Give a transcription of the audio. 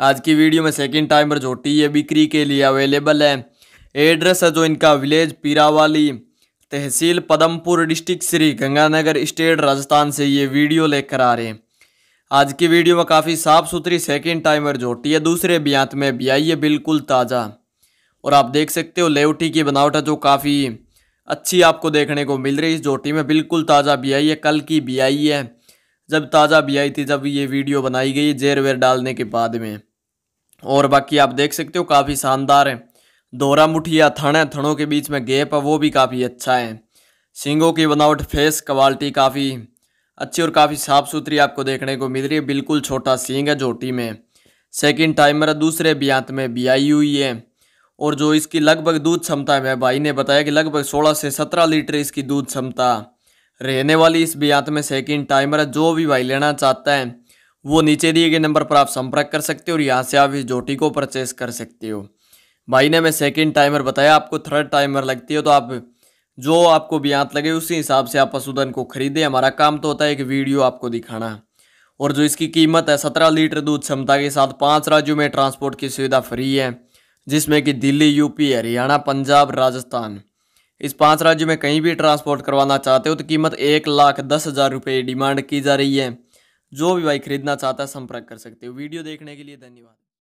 आज की वीडियो में सेकंड टाइमर झोटी ये बिक्री के लिए अवेलेबल है एड्रेस है जो इनका village Pirawali tehsil Padampur district Shri Ganganagar state Rajasthan से ये वीडियो लेकर आ रहे हैं आज की वीडियो में काफ़ी साफ़ सुथरी सेकेंड टाइमर झोटी है दूसरे ब्यांत में भी आई है बिल्कुल ताज़ा और आप देख सकते हो लेवटी की बनावट है जो काफ़ी अच्छी आपको देखने को मिल रही है इस जोटी में बिल्कुल ताज़ा बियाई है कल की बियाई है जब ताज़ा भी आई थी जब ये वीडियो बनाई गई जेर वेर डालने के बाद में और बाकी आप देख सकते हो काफ़ी शानदार है दोहरा मुठिया थण थणों के बीच में गैप है वो भी काफ़ी अच्छा है सिंगों की बनावट फेस क्वालिटी काफ़ी अच्छी और काफ़ी साफ़ सुथरी आपको देखने को मिल रही है बिल्कुल छोटा सींग है झोटी में सेकंड टाइमर दूसरे ब्यांत में भी आई हुई है और जो इसकी लगभग दूध क्षमता है भाई ने बताया कि लगभग 16 से 17 लीटर इसकी दूध क्षमता रहने वाली इस बियात में सेकेंड टाइमर है जो भी भाई लेना चाहता है वो नीचे दिए गए नंबर पर आप संपर्क कर सकते हो और यहाँ से आप इस जोटी को परचेस कर सकते हो भाई ने मैं सेकेंड टाइमर बताया आपको थर्ड टाइमर लगती है तो आप जो आपको बियात लगे उसी हिसाब से आप पशुधन को खरीदें हमारा काम तो होता है एक वीडियो आपको दिखाना और जो इसकी कीमत है सत्रह लीटर दूध क्षमता के साथ पाँच राज्यों में ट्रांसपोर्ट की सुविधा फ्री है जिसमें कि दिल्ली यूपी हरियाणा पंजाब राजस्थान इस पांच राज्यों में कहीं भी ट्रांसपोर्ट करवाना चाहते हो तो कीमत एक लाख दस हज़ार रुपये डिमांड की जा रही है जो भी भाई खरीदना चाहता है संपर्क कर सकते हो वीडियो देखने के लिए धन्यवाद